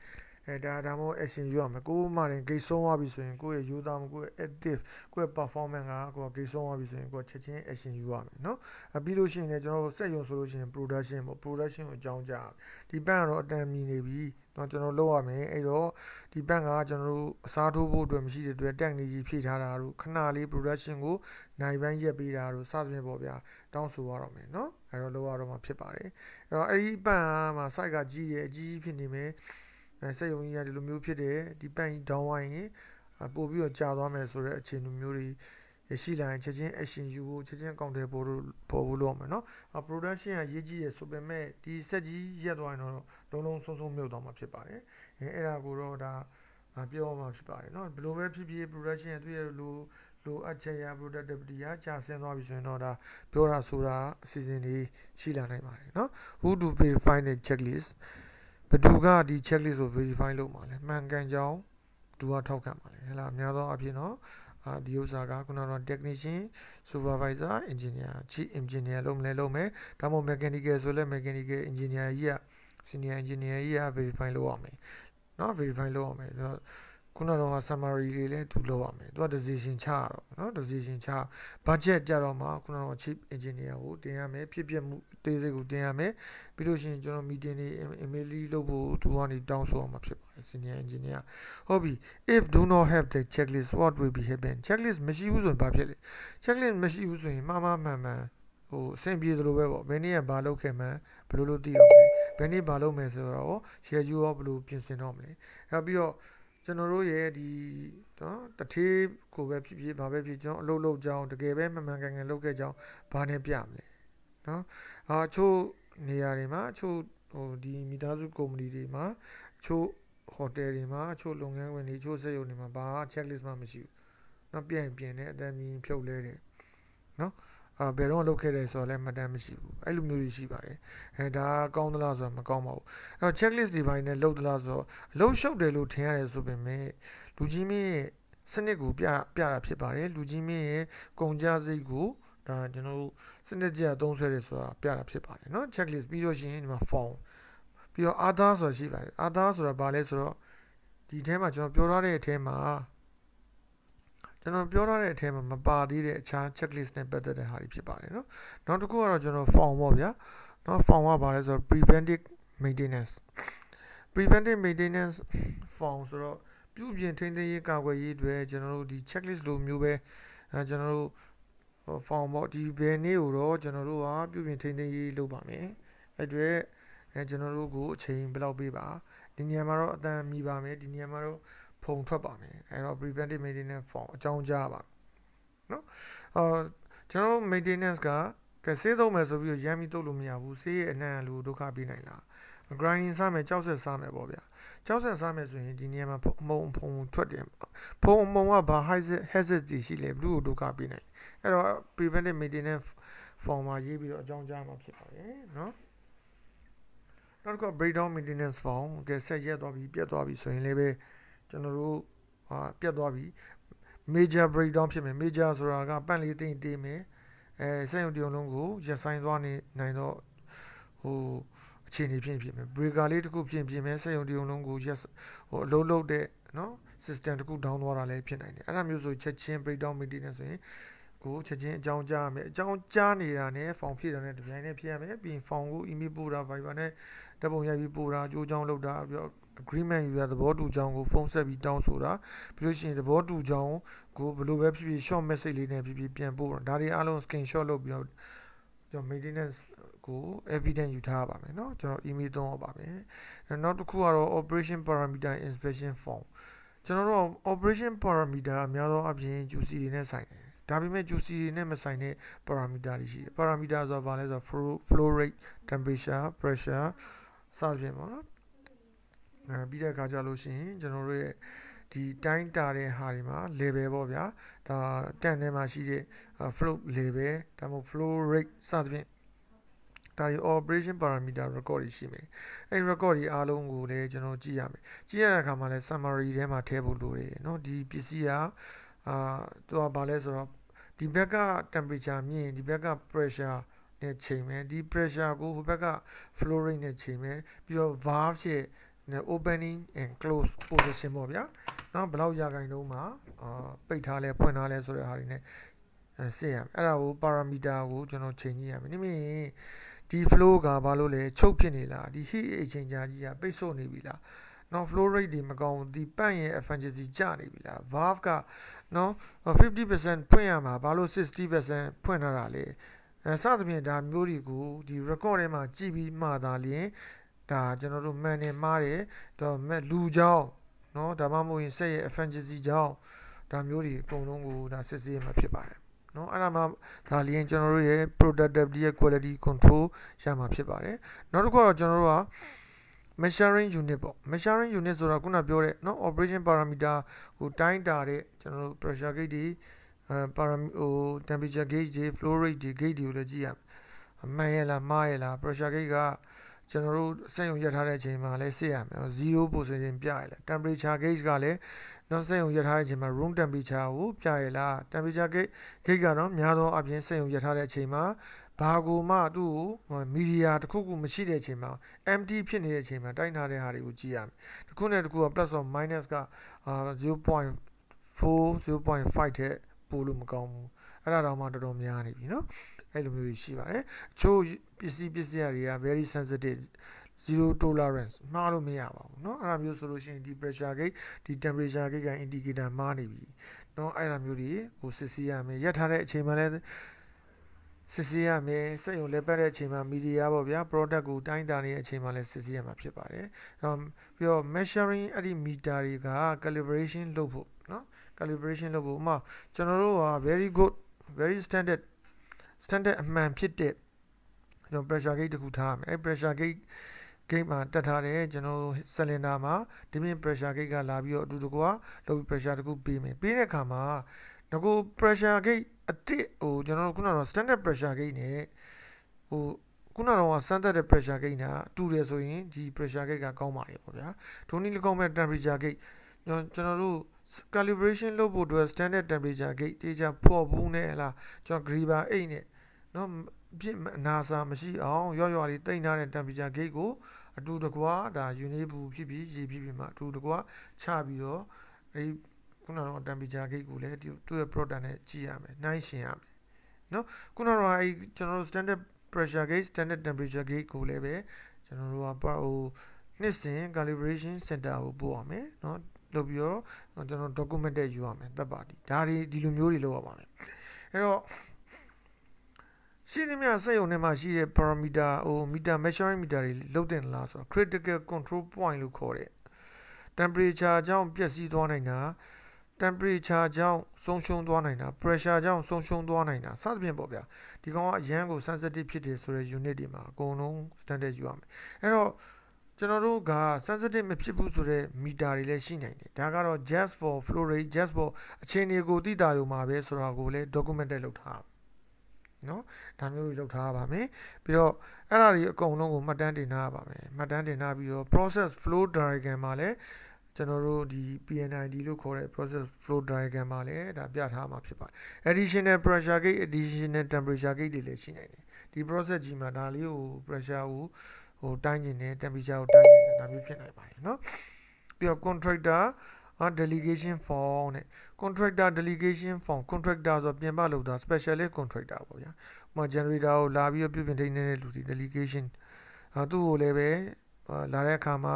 အဲဒါဒါမှမဟုတ် action ယူရမယ်ကိုယ်မှလည်း game ဆုံးသွားပြီဆိုရင်ကိုယ့်ရဲ့ယူသားမှုကိုယ့်ရဲ့ active ကိုယ့်ရဲ့ performance ကကိုယ်က game ဆုံးသွားပြီဆိုရင်ကိုယ်ချက်ချင်း action ယူရမယ်နော်အပြီးလို့ရှိရင်လည်းကျွန်တော်တို့စက်ရုံဆိုလို့ရှိရင် production ပေါ့ production ကိုအကြောင်းကြားဒီပန့်ကတော့အတန်မြင်နေပြီတော့ကျွန်တော်လုပ်ရမယ်အဲ့တော့ဒီဘက်ကကျွန်တော်တို့အစားထိုးဖို့အတွက်မရှိတဲ့အတွက် technology ဖြည့်ထားတာတို့ခဏလေး production ကိုနိုင်ပန်းရက်ပေးတာတို့စသဖြင့်ပေါ့ဗျာတောင်းဆိုရတော့မယ်เนาะအဲ့တော့လုပ်ရတော့မှာဖြစ်ပါတယ်အဲ့တော့အဲ့ဒီဘက်မှာ site ကကြီးရဲ့အကြီးကြီးဖြစ်နေမယ်အဲစက်ယုံကြီးကဒီလိုမျိုးဖြစ်တယ်ဒီပန့်ကြီး down ဝိုင်းရင်ပို့ပြီးတော့ကြာသွားမယ်ဆိုတဲ့အခြေအနေမျိုးတွေရရှိလာရင်ချက်ချင်း action ယူဖို့ချက်ချင်း account တွေပေါ်လို့ပေါ်ဖို့လုပ်ရမယ်နော် production ကရေးကြီးရဆိုပေမဲ့ဒီစက်ကြီးရက်သွားရင်တော့လုံးလုံးဆုံးဆုံးမြုပ်သွားမှာဖြစ်ပါတယ်အဲအဲ့ဒါကိုတော့ဒါပြောရမှာဖြစ်ပါတယ်နော်ဘယ်လိုပဲဖြစ်ဖြစ် production ရဲ့သူ့ရဲ့လိုလိုအပ်ချက်ရ productivity ကကျဆင်းသွားပြီဆိုရင်တော့ဒါပြောတာဆိုတာအစီအစဉ်လေးရှိလာနိုင်ပါတယ်နော် who to verify the checklist ဘသူကဒီ checklist ကို verify လုပ်မှာလဲမှန်ကန်ကြောင်းသူကထောက်ခံမှာလဲဟဲ့လားအများသောအဖြစ်နော်အာဒီဥစ္စာကခုနက technician supervisor engineer chief engineer လို့မလဲလို့မယ်ဒါမှမဟုတ် mechanical ဆိုလဲ mechanical engineer ကြီးက senior engineer ကြီးက verify လုပ်ရမယ်နော် verify လုပ်ရမယ်ခုနတော့ summary တွေလည်းသူလုပ်ရမယ်သူက decision ချရတော့เนาะ decision ချ budget ကြတော့မှခုနတော့ chief engineer ကိုတင်ရမယ်ဖြစ်ဖြစ်မှုသေးစိတ်ကိုတင်ရမယ်ပြီးလို့ရှိရင်ကျွန်တော် meeting တွေ immediately လုပ်ဖို့သူကနေတောင်းဆိုရမှာဖြစ်ပါတယ် senior engineer ဟုတ်ပြီ if do not have the checklist what will be happen checklist မရှိဘူးဆိုရင်ဘာဖြစ်လဲ checklist မရှိဘူးဆိုရင်မှားမှားမှန်မှန်ဟိုအဆင်ပြေသလိုပဲပေါ့ဘယ်နေ့ကဘာလုပ်ခဲ့မှန်းဘယ်လိုလုပ်သိအောင်လဲဘယ်နေ့ဘာလုပ်မယ်ဆိုတော့ schedule ရောဘယ်လိုပြင်ဆင်တော့မလဲနောက်ပြီးတော့ကျွန်တော်တို့ရဲ့ဒီနော်တထေးကိုပဲဖြစ်ဖြစ်ဘာပဲဖြစ်ကျွန်တော်အလုပ်လုပ်ကြအောင်တကယ်ပဲမှန်မှန်ကန်ကန်လုပ်ခဲ့ကြအောင်ဘာနဲ့ပြမလဲနော်အာချို့နေရာတွေမှာချို့ဟိုဒီမိသားစုကုမ္ပဏီတွေမှာချို့ဟိုတယ်တွေမှာချို့လုပ်ငန်းဝင်တွေချို့စက်ရုံတွေမှာဘာ checklist မှမရှိဘူးနော်ပြန်ပြန်တဲ့အတမ်းမြင်ဖြုတ်လဲတယ်နော်အာဘယ်တော့လောက်ခဲ့တယ်ဆိုတော့လည်းမှတ်တမ်းမရှိဘူးအဲ့လိုမျိုးတွေရှိပါတယ်အဲဒါကောင်းသလားဆိုတော့မကောင်းပါဘူးအဲ့တော့ checklist ဒီပိုင်းနဲ့လောက်သလားဆိုတော့လောက်ရှုပ်တယ်လို့ထင်ရတယ်ဆိုပေမဲ့လူကြီးမင်းရဲ့စနစ်ကိုပြပြတာဖြစ်ပါတယ်လူကြီးမင်းရဲ့ကုန်ကြစိတ်ကိုဒါကျွန်တော်တို့စနစ်ကြအသုံးဆွဲတယ်ဆိုတာပြတာဖြစ်ပါတယ်เนาะ checklist ပြီးတော့ရှင်ဒီမှာ form ပြီးတော့ other ဆိုတာရှိပါတယ် other ဆိုတာဘာလဲဆိုတော့ဒီအထဲမှာကျွန်တော်ပြောထားတဲ့အထဲမှာကျွန်တော်ပြောထားတဲ့အထဲမှာမပါသေးတဲ့အခြား checklist နဲ့ပတ်သက်တဲ့ဟာတွေဖြစ်ပါတယ်နော်နောက်တစ်ခုကတော့ကျွန်တော် form ပေါ့ဗျာနော် form ကဘာလဲဆိုတော့ preventive maintenance preventive maintenance form ဆိုတော့ပြုပြင်ထိန်းသိမ်းရေးကာကွယ်ရေးတွေကျွန်တော်တို့ဒီ checklist လိုမျိုးပဲအဲကျွန်တော်တို့ form ပေါ့ဒီဘယ်နေ့ကိုတော့ကျွန်တော်တို့ကပြုပြင်ထိန်းသိမ်းရေးလုပ်ပါမယ်အဲ့တွေအဲကျွန်တော်တို့ကိုအချိန်ဘယ်လောက်ပေးပါဒီနေရာမှာတော့အတန်မီပါမယ်ဒီနေရာမှာတော့ဖုံထွက်ပါမယ်အဲ့တော့ preventive maintenance form အကြောင်းကြားပါနော်အော်ကျွန်တော် maintenance ကကဲဆေးသုံးမယ်ဆိုပြီးရမ်းပြီးတုတ်လို့မရဘူးဆေးရဲ့အနှံ့အလူဒုက္ခပေးနိုင်လား grinding စားမယ်ကြောက်ဆက်စားမယ်ပေါ့ဗျာကြောက်ဆက်စားမယ်ဆိုရင်ဒီနေရာမှာမုံဖုံထွက်တယ်ဖုံမုံကဘာ hazard hazard ကြီးရှိလဲဘလူးကိုဒုက္ခပေးနိုင်အဲ့တော့ preventive maintenance form မှာရေးပြီးတော့အကြောင်းကြားမှာဖြစ်ပါတယ်နော်နောက်တစ်ခု breakdown maintenance form ကဲဆက်ရက်သွားပြီးပြတ်သွားပြီးဆိုရင်လည်းပဲကျွန်တော်တို့ဟာပြတ်သွားပြီ major breakdown ဖြစ်မယ် major ဆိုတာကပန့်လေးတိမ့်တေးမယ်အဲစက်ရုံတရုံလုံးကိုရဆိုင်သွားနေနိုင်တော့ဟိုအခြေအနေဖြစ်ဖြစ်မယ် breaker လေးတစ်ခုဖြစ်ဖြစ်မယ်စက်ရုံတရုံလုံးကိုရဟိုအလုံးလုံးတဲ့နော် system တစ်ခု down သွားတာလည်းဖြစ်နိုင်တယ်အဲ့ဒါမျိုးဆိုချက်ချင်း breakdown maintenance ဆိုရင်ကိုချက်ချင်းအကြောင်းကြားရမယ်အကြောင်းကြားနေတာနဲ့ form ဖြည့်တာနဲ့တပြိုင်တည်းဖြည့်ရမယ်ပြီးရင် form ကို email ပို့တာ Viber နဲ့ဓာတ်ပုံရိုက်ပြီးပို့တာအကျိုးအကြောင်းလုပ်တာပြီးတော့ agreement ယူတာသဘောတူကြောင်းကိုဖုန်းဆက်ပြီးတောင်းဆိုတာပြီးလို့ရှိရင်သဘောတူကြောင်းကိုဘယ်လိုပဲဖြစ်ဖြစ် short message လေးနဲ့ဖြစ်ဖြစ်ပြန်ပို့တာဒါတွေအားလုံး screenshot လုပ်ပြီးတော့ကျွန်တော် maintenance ကို evidence ယူထားပါမယ်เนาะကျွန်တော် email သုံးရပါမယ်နောက်တစ်ခုကတော့ operation parameter inspection form ကျွန်တော်တို့ operation parameter အများသောအပြင် juicy တွေနဲ့ဆိုင်တယ်ဒါပေမဲ့ juicy တွေနဲ့မဆိုင်တဲ့ parameter တွေရှိတယ် parameter ဆိုတာဘာလဲဆိုတော့ flow flow rate temperature pressure စသဖြင့်ပေါ့နော်အဲပြီးတဲ့အခါကျလို့ရှိရင်ကျွန်တော်တို့ရဲ့ဒီတိုင်းတာတဲ့ဟာတွေမှာ level ပေါ့ဗျာဒါတန်ထဲမှာရှိတဲ့ flow level ဒါမှမဟုတ် flow rate စသဖြင့်ဒါရီ operation parameter record ရှိမယ်အဲ့ record တွေအားလုံးကိုလည်းကျွန်တော်ကြည့်ရမယ်ကြည့်ရတဲ့အခါမှာလည်း summary ထဲမှာထည့်ဖို့လိုတယ်เนาะဒီပစ္စည်းကအာသူကဘာလဲဆိုတော့ဒီဘက်က temperature မြင့်ဒီဘက်က pressure နဲ့ချိန်မယ်ဒီ pressure ကိုဟိုဘက်က flow rate နဲ့ချိန်မယ်ပြီးတော့ valve ရဲ့ opening and close position ပေါ့ဗျာเนาะဘယ်လောက်ရာခိုင်နှုန်းမှာအာပိတ်ထားလဲဖွင့်ထားလဲဆိုတဲ့ဟာတွေ ਨੇ စစ်ရမယ်အဲ့ဒါကို parameter ကိုကျွန်တော်ချိန်ကြည့်ရမယ်နိမင်းဒီ flow ကဘာလို့လဲချုပ်ဖြစ်နေလားဒီ heat exchanger ကြီးကပိတ်ဆို့နေပြီလားနော် flow rate တွေမကောင်းဘူးဒီပန့်ရဲ့ efficiency ကျနေပြီလား valve ကနော်50%ဖွင့်ရမှာဘာလို့60%ဖွင့်ထားတာလဲအဲစသဖြင့်ဒါမျိုးတွေကိုဒီ record ထဲမှာ ကြည့်ပြီးမှသာလျှင်ဒါကျွန်တော်တို့မှန်နေမှားတယ်ဒါလူကြောင်းเนาะဒါမှမဟုတ်ရင်ဆက်ရဲ့ efficiency ကြောင်းဒါမျိုးတွေအကုန်လုံးကိုဒါစစ်ဆေးရမှာဖြစ်ပါတယ်เนาะအဲ့ဒါမှဒါလျင်ကျွန်တော်တို့ရဲ့ productivity ရဲ့ quality control ရမှာဖြစ်ပါတယ်နောက်တစ်ခုကတော့ကျွန်တော်တို့က measuring unit ပေါ့ measuring unit ဆိုတာခုနပြောတဲ့เนาะ operation parameter ကိုတိုင်းတာတဲ့ကျွန်တော်တို့ pressure gauge တွေအဲ param ဟို temperature gauge တွေ flow rate တွေ gauge တွေကိုလည်းကြည့်ရမယ်အမှန်ရလားမှားရလား pressure gauge ကကျွန်တော်တို့စက်ရုံရက်ထားတဲ့အချိန်မှာလည်းစစ်ရမယ်0 position ပြရလား temperature gauge ကလည်းနော်စက်ရုံရက်ထားတဲ့အချိန်မှာ room temperature ကိုပြရလား temperature gauge gauge ကတော့များသောအားဖြင့်စက်ရုံရက်ထားတဲ့အချိန်မှာဘာကိုမှသူ့ကိုမီဒီယာတစ်ခုခုမရှိတဲ့အချိန်မှာ empty ဖြစ်နေတဲ့အချိန်မှာတိုင်းထားတဲ့ဟာတွေကိုကြည့်ရမယ်တစ်ခုနဲ့တစ်ခုက plus or minus က0.4 0.5တဲ့ပို့လို့မကောင်းဘူးအဲ့ဒါတော့မှတော်တော်များနေပြီနော်အဲ့လိုမျိုးကြီးရှိပါတယ်အချို့ပစ္စည်းပစ္စည်းတွေက very sensitive zero tolerance မှားလို့မရပါဘူးเนาะအဲ့ဒါမျိုးဆိုလို့ရှိရင်ဒီ pressure gauge ဒီ temperature gauge က indicator မှားနေပြီเนาะအဲ့ဒါမျိုးတွေကိုစစ်ဆေးရမယ်ရက်ထားတဲ့အချိန်မှလည်းစစ်ဆေးရမယ်စက်ရုံလဲပတ်တဲ့အချိန်မှာ media ပေါ့ဗျာ product ကိုတိုင်းတာနေတဲ့အချိန်မှာလည်းစစ်ဆေးရမှာဖြစ်ပါတယ်အဲ့တော့ပြီးတော့ measuring အဲ့ဒီ meter တွေက calibration လုပ်ဖို့เนาะ calibration လုပ်ဖို့ဥမာကျွန်တော်တို့က very good very standard standard အမှန်ဖြစ်တဲ့ကျွန်တော် pressure gauge တခုထားရမယ်အဲ pressure gauge gauge မှာတက်ထားတယ်ကျွန်တော် cylinder မှာဒီပြင် pressure gauge ကလာပြီးတော့အတူတကွာလောက်ပြီး pressure တခုပေးမယ်ပေးတဲ့အခါမှာငကို pressure gauge အတစ်ဟိုကျွန်တော်ခုနက standard pressure gauge နဲ့ဟိုခုနကတော့စမ်းသက်တဲ့ pressure gauge နဲ့တူတယ်ဆိုရင်ဒီ pressure gauge ကကောင်းပါတယ်ပေါ့ဗျာဒုနည်းလကောင်းမဲ့ temperature gauge ကျွန်တော်တို့ calibration လုပ်ဖို့အတွက် standard temperature gauge တေချာဖော်ဘူးနဲ့လားကျွန်တော် griever 8နဲ့နော်ပြစ်အနာစာမရှိအောင် ရော့ရော့လေးတိတ်ထားတဲ့ temperature gauge ကိုအတူတကွာဒါ unit ဘူးဖြစ်ပြီးရေဖြစ်ပြီးမှအတူတကွာချပြီးတော့အဲဒီခုနကတော့ temperature gauge ကိုလည်းသူ့ရဲ့ product နဲ့ကြည့်ရမယ်နှိုင်းရှင်ရမယ်နော်ခုနကတော့အဲကျွန်တော်တို့ standard pressure gauge standard temperature gauge ကိုလည်းပဲကျွန်တော်တို့ကပါဟိုနှစ်စဉ် calibration center ကိုပို့ရမယ်နော်လုပ်ပြီးတော့ကျွန်တော် document တွေယူရမယ်တပ်ပါတီဒါတွေဒီလိုမျိုးတွေလုပ်ရပါမယ်အဲ့တော့ရှိသမျှစက်ရုံထဲမှာရှိတဲ့ parameter ဟို meter measuring meter တွေလုတ်တင်လားဆိုတော့ critical control point လို့ခေါ်တဲ့ temperature ကြောင့်ပျက်စီးသွားနိုင်တာ temperature ကြောင့်ဆုံးရှုံးသွားနိုင်တာ pressure ကြောင့်ဆုံးရှုံးသွားနိုင်တာစသဖြင့်ပေါ့ဗျာဒီကောင်ကအရန်ကို sensitive ဖြစ်တယ်ဆိုတဲ့ unit တွေမှာအကုန်လုံး standard ယူရမယ်အဲ့တော့ကျွန်တော်တို့က sensitive မဖြစ်ဘူးဆိုတော့ meter တွေလည်းရှိနိုင်တယ်ဒါကတော့ just for flow rate just for အခြေအနေကိုသိတာယူမှာပဲဆိုတာကိုလည်း documented လုပ်ထားနော်ဒါမျိုးတွေလုပ်ထားပါမယ်ပြီးတော့အဲ့ဒါတွေအကုန်လုံးကိုမှတ်တမ်းတင်ထားပါမယ်မှတ်တမ်းတင်ထားပြီးတော့ process flow diagram မှာလည်းကျွန်တော်တို့ဒီ PNID လို့ခေါ်တဲ့ process flow diagram မှာလည်းဒါပြထားမှာဖြစ်ပါတယ် additional pressure gauge additional temperature gauge တွေလည်းရှိနိုင်တယ်ဒီ process ကြီးမှာဒါလေးကို pressure ကိုဟိုတိုင်းကျင်တယ် temperature ကိုတိုင်းကျင်တယ်ဒါမျိုးဖြစ်နိုင်ပါတယ်เนาะပြီးတော့ contractor ဟာ delegation form တဲ့ contractor delegation form contractor ဆိုပြင်ပလုပ်တာ specialist contractor ပေါ့ဗျာ။ဟို generator ကိုလာပြီးတော့ပြုပြင်ထိန်းနေတဲ့လူတွေ delegation ဟာသူ့ကိုလည်းပဲလာတဲ့အခါမှာ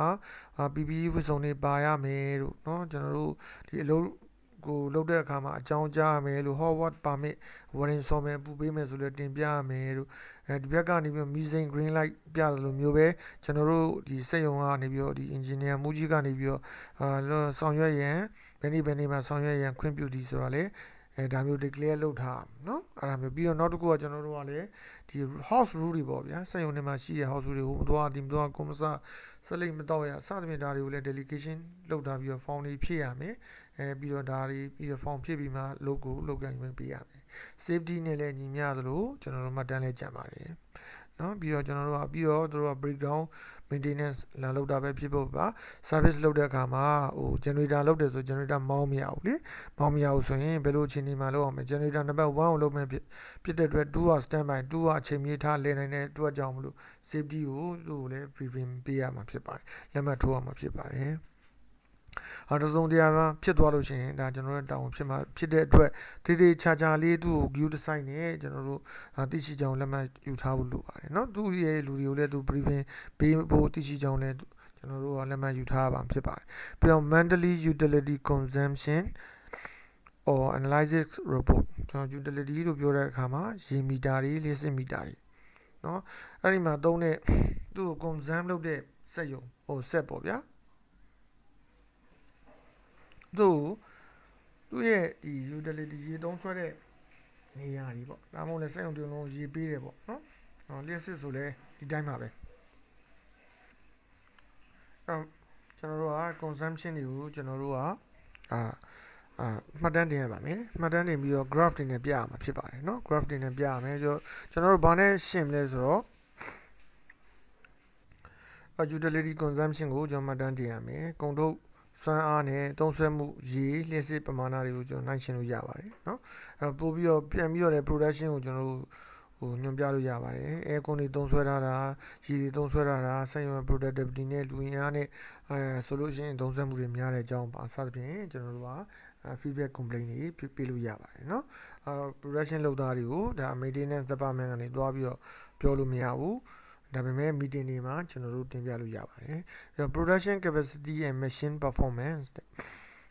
PPE ဝတ်စုံတွေပါရမယ်လို့เนาะကျွန်တော်တို့ဒီအလုပ်ကိုလုပ်တဲ့အခါမှာအကြောင်းကြားရမယ်လို့ Howard permit warning ဆော်မယ်ပူပေးမယ်ဆိုလဲတင်ပြရမယ်လို့အဲဒီဘက်ကနေပြီး missing green light ပြတယ်လို့မျိုးပဲကျွန်တော်တို့ဒီစက်ရုံကနေပြီးတော့ဒီ engineer မူကြီးကနေပြီးတော့အာဆောင်ရွက်ရန်ဘယ်နည်းဘယ်နည်းမှာဆောင်ရွက်ရန်ခွင့်ပြုသည်ဆိုတာလေအဲဒါမျိုး declare လုပ်ထားเนาะအဲ့ဒါမျိုးပြီးတော့နောက်တစ်ခုကကျွန်တော်တို့ကလည်းဒီ house rule တွေပေါ့ဗျာစက်ရုံထဲမှာရှိတဲ့ house rule တွေကိုမသွားဒီမသွားကွန်မဆာဆလိတ်မတော့ရစသဖြင့်ဒါတွေကိုလည်း delegation လောက်တာပြီးတော့ found တွေဖြည့်ရမယ်အဲပြီးတော့ဒါတွေပြီးတော့ found ဖြည့်ပြီးမှ logo လောက်ကန်ဝင်ပေးရမယ် safety နဲ့လည်းညီမျှသလိုကျွန်တော်တို့မှတ်တမ်းလည်းကြံပါတယ်နော်ပြီးတော့ကျွန်တော်တို့ကပြီးတော့တို့က breakdown maintenance လာလောက်တာပဲဖြစ်ဖို့ပါ service လောက်တဲ့အခါမှာဟို generator လောက်တယ်ဆို generator မောင်းမရဘူးလေမောင်းမရဘူးဆိုရင်ဘယ်လိုအချိန်ဒီမှာလောက်အောင်မလဲ generator နံပါတ်1ကိုလောက်မယ်ဖြစ်တဲ့အတွက်2က standby 2ကအချိန်မြေးထားလဲနိုင်တဲ့2အကြောင်းမလို့ safety ကိုသူ့ကိုလည်း prevent ပေးရမှာဖြစ်ပါတယ်လက်မှတ်ထိုးရမှာဖြစ်ပါတယ်အာတစုံတရားကဖြစ်သွားလို့ရှိရင်ဒါကျွန်တော်တို့တာဝန်ဖြစ်မှာဖြစ်တဲ့အတွက်တည်တည်ချာချာလေးသူ့ကို view design နဲ့ကျွန်တော်တို့သိရှိကြအောင်လက်မှတ်ယူထားဖို့လိုပါတယ်เนาะသူ့ရဲ့လူတွေကိုလည်းသူ briefing ပေးဖို့သိရှိကြအောင်လည်းကျွန်တော်တို့ကလက်မှတ်ယူထားပါဖြစ်ပါတယ်ပြီးတော့ monthly utility consumption or analysis report ကျွန်တော် utility လို့ပြောတဲ့အခါမှာရေမီတာတွေလျှစ်မီတာတွေเนาะအဲ့ဒီမှာသုံးတဲ့သူ့ကို consume လုပ်တဲ့စက်ရုံဟိုစက်ပေါ့ဗျာသို့သူ့ရဲ့ဒီ utility ရေသုံးဆွဲတဲ့နေရာကြီးပေါ့ဒါမှမဟုတ်လည်းစက်ရုံတုံလုံးရေပေးတယ်ပေါ့နော်ဟော list ဆိုလဲဒီတိုင်းပါပဲအဲကျွန်တော်တို့က consumption တွေကိုကျွန်တော်တို့ကအာအာမှတ်တမ်းတင်ရပါမယ်မှတ်တမ်းတင်ပြီးတော့ graph တင်နဲ့ပြရမှာဖြစ်ပါတယ်เนาะ graph တင်နဲ့ပြရမယ်ကျွန်တော်တို့ဘာနဲ့ရှင်းမလဲဆိုတော့ utility consumption ကိုကျွန်တော်မှတ်တမ်းတင်ရမယ်ကုန်ထုတ်စွမ်းအားနဲ့သုံးစွဲမှုရေလျှက်စစ်ပမာဏတွေကိုကျွန်တော်နိုင်ရှင်းလို့ရပါတယ်เนาะအဲပို့ပြီးတော့ပြန်ပြီးတော့လည်း production ကိုကျွန်တော်တို့ဟိုညွှန်ပြလို့ရပါတယ်။ aircon တွေသုံးဆွဲထားတာ၊ရေတွေသုံးဆွဲထားတာ၊ဆိုင်ရွယ် productivity နဲ့လူရင်းအားနဲ့အဲဆိုလို့ရှိရင်သုံးဆွဲမှုတွေများတဲ့အကြောင်းပါစသဖြင့်ကျွန်တော်တို့က feedback complaint တွေပြလို့ရပါတယ်เนาะ။အဲ production လုပ်သားတွေကိုဒါ maintenance department ကနေတွားပြီးတော့ပြောလို့မရဘူး။ဒါပေမဲ့ meeting တွေမှာကျွန်တော်တို့တင်ပြလို့ရပါတယ်အဲ့တော့ production capacity and machine performance တဲ့အဲ့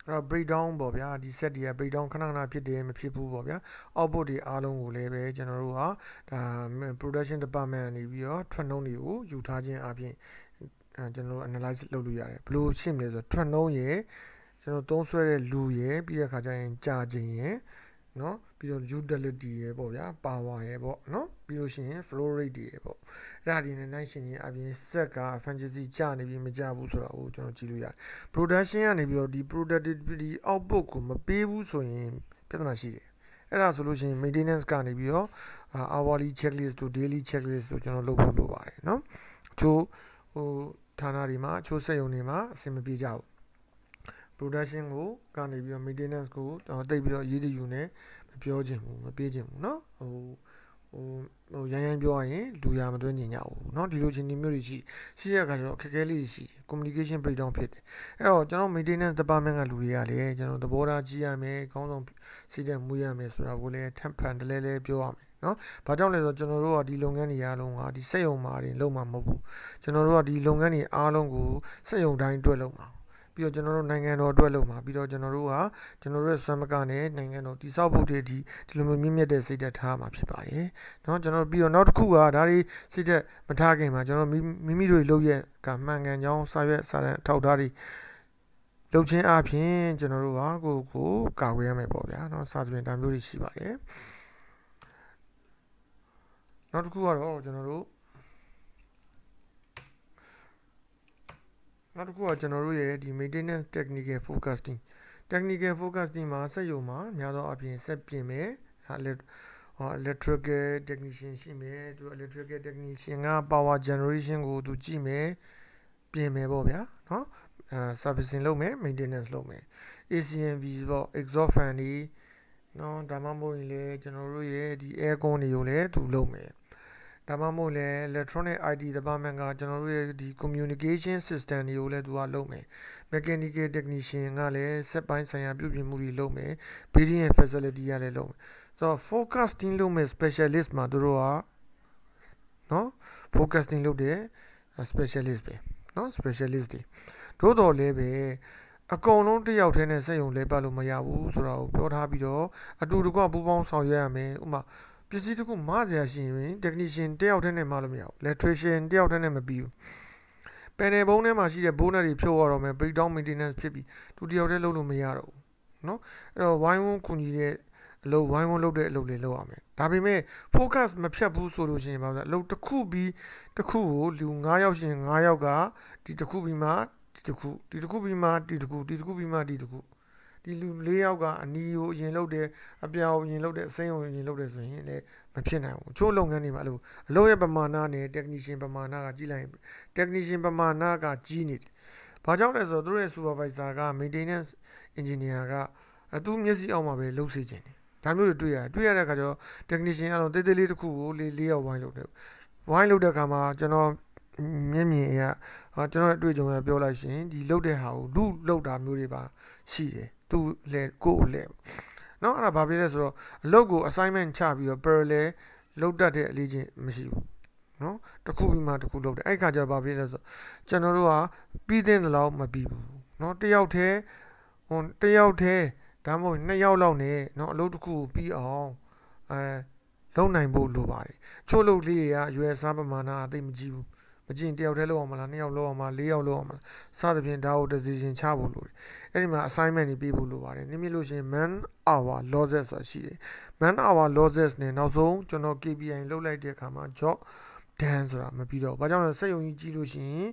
တော့ breakdown ပေါ့ဗျာဒီ set တွေက breakdown ခဏခဏဖြစ်တယ်မဖြစ်ဘူးပေါ့ဗျာ output တွေအားလုံးကိုလည်းပဲကျွန်တော်တို့ဟာဒါ production department နေပြီးတော့ trend နှုန်းတွေကိုယူထားခြင်းအပြင်ကျွန်တော်တို့ analyze လုပ်လို့ရတယ်ဘလို့ရှင်းမလဲဆိုတော့ trend နှုန်းရယ်ကျွန်တော်သုံးဆွဲတဲ့လူရယ်ပြီးရခါကျရင်ကြာခြင်းရယ်နော် ပြီးတော့ utility ရယ်ပေါ့ဗျာ power ရယ်ပေါ့နော်ပြီးလို့ရှိရင် flow rate ရယ်ပေါ့အဲ့ဒါဒီနဲ့ night ရှင်ရင်အပြင် set က fantasy ကျနေပြီးမကျဘူးဆိုတာကိုကျွန်တော်ကြည့်လို့ရတယ် production ကနေပြီးတော့ဒီ productivity output ကိုမပေးဘူးဆိုရင်ပြဿနာရှိတယ်အဲ့ဒါဆိုလို့ရှိရင် maintenance ကနေပြီးတော့ hourly checklist တို့ daily checklist တို့ကျွန်တော်လုပ်ဖို့လိုပါတယ်เนาะချိုးဟိုဌာနတွေမှာချိုးစက်ရုံတွေမှာအဆင်မပြေကြဘူး production ကိုကနေပြီးတော့ maintenance ကိုတိတ်ပြီးတော့ရေးတည်ယူနေမပြောချင်ဘူးမပြေးချင်ဘူးเนาะဟိုဟိုဟိုရိုင်းရိုင်းပြောရရင်လူရမတွင်းညင်ကြဘူးเนาะဒီလိုချင်းမျိုးတွေရှိရှိရခါကျတော့အခက်အခဲလေးရှိတယ် communication breakdown ဖြစ်တယ်အဲ့တော့ကျွန်တော် maintenance department ကလူတွေကလည်းကျွန်တော်သဘောထားကြီးရမယ်ခေါင်းဆောင်စီတဲ့မူရမယ်ဆိုတာကိုလည်းထပ်ဖန်တလဲလဲပြောရမယ်နော်။ဘာကြောင့်လဲဆိုတော့ကျွန်တော်တို့ကဒီလုပ်ငန်းတွေအားလုံးကဒီစက်ရုံမှာတင်လုပ်မှာမဟုတ်ဘူး။ကျွန်တော်တို့ကဒီလုပ်ငန်းတွေအားလုံးကိုစက်ရုံတိုင်းအတွက်လုပ်မှာပြီးတော့ကျွန်တော်တို့နိုင်ငံတော်အတွက်လုပ်မှာပြီးတော့ကျွန်တော်တို့ဟာကျွန်တော်တို့ရဲ့ဆွမ်းမကနဲ့နိုင်ငံတော်တည်ဆောက်ဖို့တည်းဒီဒီလိုမျိုးမြင့်မြတ်တဲ့စိတ်ဓာတ်ထားမှာဖြစ်ပါတယ်เนาะကျွန်တော်ပြီးတော့နောက်တစ်ခုကဒါတွေစိတ်ဓာတ်မထားခင်မှာကျွန်တော်မိမိတို့လုပ်ရကမှန်ကန်ကြောင်းစာရွက်စာတမ်းထောက်ထားတွေလုပ်ခြင်းအပြင်ကျွန်တော်တို့ဟာကိုကိုကာဝေးရမယ်ပေါ့ဗျာเนาะစာသဖြင့်ဒါမျိုးတွေရှိပါတယ်နောက်တစ်ခုကတော့ကျွန်တော်တို့နောက်တစ်ခုကကျွန်တော်တို့ရဲ့ဒီ maintenance technical forecasting technical forecasting မှာစက်ရုံမှာ များသောအားဖြင့်စက်ပြင်မယ်ဟော electrical technician ရှိမယ်သူ electrical technician က power generation ကိုသူကြည့်မယ်ပြင်မယ်ပေါ့ဗျာเนาะအဲ servicing လုပ်မယ် maintenance လုပ်မယ် ACMV ပေါ့ exhaust fan တွေเนาะဒါမှမဟုတ်ရင်လည်းကျွန်တော်တို့ရဲ့ဒီ air con တွေကိုလည်းသူလုပ်မယ်ဒါမှမဟုတ်လည်း electronic IT department ကကျွန်တော်တို့ရဲ့ဒီ communication system တွေကိုလည်းသူကလုပ်မယ် mechanical technician ကလည်းစက်ပိုင်းဆိုင်ရာပြုပြင်မှုတွေလုပ်မယ် building and facility ကလည်းလုပ်မယ်ဆိုတော့ forecasting လုပ်မယ် specialist မှာသူတို့ကနော် forecasting လုပ်တဲ့ specialist ပဲနော် specialist တွေတို့တော်လည်းပဲအကုန်လုံးတယောက်တည်းနဲ့စက်ယုံလဲပတ်လို့မရဘူးဆိုတော့ပြောထားပြီးတော့အတူတကွပူးပေါင်းဆောင်ရွက်ရမယ်ဥပမာပစ္စည်းတစ်ခုမစရာရှိရင် technician တယောက်တည်းနဲ့မလို့မရဘူး electrician တယောက်တည်းနဲ့မပြီးဘူး panel ဘုံထဲမှာရှိတဲ့ bonus တွေဖြုတ်ရတော့မယ် breakdown maintenance ဖြစ်ပြီးသူတယောက်တည်းလုပ်လို့မရတော့ဘူးเนาะအဲ့တော့ wine wine ကူညီတဲ့အလုပ် wine wine လုပ်တဲ့အလုပ်တွေလုပ်ရမယ်ဒါပေမဲ့ focus မဖြတ်ဘူးဆိုလို့ရှိရင်ဘာလို့လဲအလုပ်တစ်ခုပြီးတစ်ခုကိုလူ9ယောက်ရှင်9ယောက်ကဒီတစ်ခုပြီးမှဒီတစ်ခုဒီတစ်ခုပြီးမှဒီတစ်ခုဒီတစ်ခုပြီးမှဒီတစ်ခုဒီလူ၄ယောက်ကအနီကိုအရင်လုပ်တယ်အပြောင်အရင်လုပ်တယ်အစိမ်းကိုအရင်လုပ်တယ်ဆိုရင်လည်းမဖြစ်နိုင်ဘူးချို့လုပ်ငန်းတွေမှာအဲ့လိုအလုံးရဲ့ပမာဏနဲ့ technician ပမာဏကကြီးလိုက်ရင် technician ပမာဏကကြီးနေတယ်ဘာကြောင့်လဲဆိုတော့သူတို့ရဲ့ supervisor က maintenance engineer ကသူ့မျက်စိအောက်မှာပဲလုပ်စေချင်တယ်ဒါမျိုးတွေတွေ့ရတယ်တွေ့ရတဲ့အခါကျတော့ technician အလုံးတိတ်တိတ်လေးတစ်ခုကို၄၄ယောက်ဝိုင်းလုပ်တယ်ဝိုင်းလုပ်တဲ့အခါမှာကျွန်တော်မျက်မြင်အရကျွန်တော်အတွေ့အကြုံရပြောလိုက်ရှင်ဒီလုတ်တဲ့ဟာကိုလူလုတ်တာမျိုးတွေပါ ရှိတယ်သူ့လဲကို့လဲเนาะအဲ့ဒါဘာဖြစ်လဲဆိုတော့အလုပ်ကို assignment ချပြီးတော့ parallel လုပ်တတ်တဲ့အလေးချင်းမရှိဘူးเนาะတစ်ခုပြီးမှတစ်ခုလုပ်တယ်အဲ့ခါကျတော့ဘာဖြစ်လဲဆိုတော့ကျွန်တော်တို့ကပြီးတဲ့လောက်မပြီးဘူးเนาะတယောက်တည်းဟိုတယောက်တည်းဒါမှမဟုတ်နှစ်ယောက်လောက်နဲ့เนาะအလုပ်တစ်ခုပြီးအောင်အဲလုံနိုင်ဖို့လိုပါတယ်ချို့လုပ်လေးတွေကအရွယ်စားပမာဏအသိမကြည့်ဘူးမကြည့်တယောက်တည်းလောက်အောင်မလားနှစ်ယောက်လောက်အောင်မလားလေးယောက်လောက်အောင်မလားစသဖြင့်ဒါကို decision ချဖို့လိုတယ်အဲ့ဒီမှာ assignment တွေပေးဖို့လိုပါတယ်နိမိလို့ရှိရင် man hour losses ဆိုတာရှိတယ် man hour losses နဲ့နောက်ဆုံးကျွန်တော် KPI လောက်လိုက်တဲ့အခါမှာ job done ဆိုတာမပြီးတော့ဘာကြောင့်လဲစက်ယုံကြီးကြည့်လို့ရှိရင်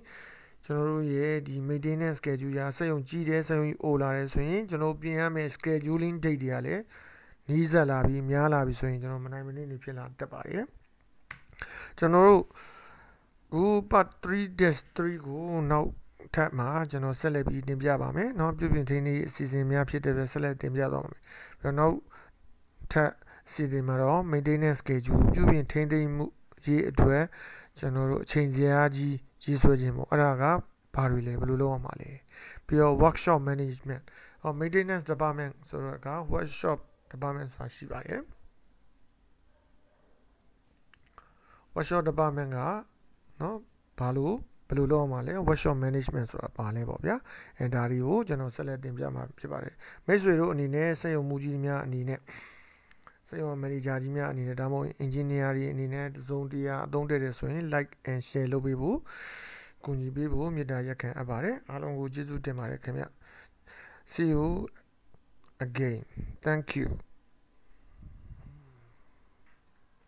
ကျွန်တော်တို့ရဲ့ဒီ maintenance schedule ရာစက်ယုံကြီးတယ်စက်ယုံကြီးအိုလာတယ်ဆိုရင်ကျွန်တော်ပြင်ရမယ့် scheduling date တွေကလည်းနီးစပ်လာပြီးများလာပြီးဆိုရင်ကျွန်တော်မနိုင်မနစ်နေဖြစ်လာတတ်ပါတယ်ကျွန်တော်တို့အခု part 3-3ကိုနောက်ထပ်မှာကျွန်တော်ဆက်လက်ပြီးတင်ပြပါမယ်เนาะပြုပြင်ထိန်းသိမ်းအစီအစဉ်များဖြစ်တဲ့အတွက်ဆက်လက်တင်ပြသွားမယ်ပြီးတော့နောက်ထပ်စီဒီမှာတော့ maintenance schedule ပြုပြင်ထိန်းသိမ်းမှုရေးအတွက်ကျွန်တော်တို့အချိန်ကြာကြီးရေးဆွဲခြင်းပေါ့အဲ့ဒါကဘာတွေလဲဘယ်လိုလုပ်ရမှာလဲပြီးတော့ workshop management ဟော maintenance department ဆိုတော့က workshop department ဆိုတာရှိပါတယ် workshop department ကနော်ဘာလို့ဘယ်လိုလုပ်အောင်မလဲ workshop management ဆိုတာပါလဲပေါ့ဗျာအဲဒါတွေကိုကျွန်တော်ဆက်လက်တင်ပြမှာဖြစ်ပါတယ်မိတ်ဆွေတို့အနေနဲ့စက်ရုံမူကြီးများအနေနဲ့စက်ရုံမန်နေဂျာကြီးများအနေနဲ့ဒါမှမဟုတ် engineer တွေအနေနဲ့တစုံတရာအသုံးတည့်တယ်ဆိုရင် like and share လုပ်ပေးဖို့ကူညီပေးဖို့မေတ္တာရက်ခံအပ်ပါတယ်အားလုံးကိုကျေးဇူးတင်ပါတယ်ခင်ဗျ see you again thank you